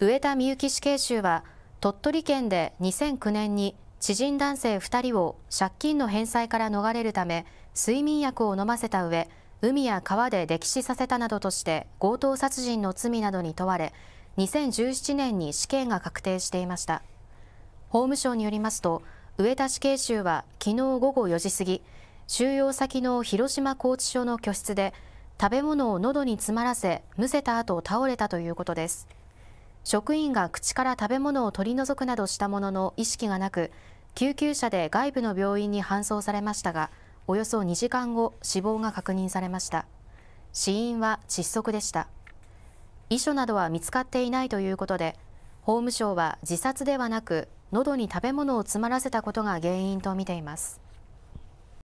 上田美幸死刑囚は、鳥取県で2009年に知人男性2人を借金の返済から逃れるため、睡眠薬を飲ませた上、海や川で溺死させたなどとして強盗殺人の罪などに問われ、2017年に死刑が確定していました。法務省によりますと、上田死刑囚は昨日午後4時過ぎ、収容先の広島拘置所の居室で、食べ物を喉に詰まらせ、むせた後倒れたということです。職員が口から食べ物を取り除くなどしたものの意識がなく、救急車で外部の病院に搬送されましたが、およそ2時間後、死亡が確認されました。死因は窒息でした。遺書などは見つかっていないということで、法務省は自殺ではなく、喉に食べ物を詰まらせたことが原因とみています。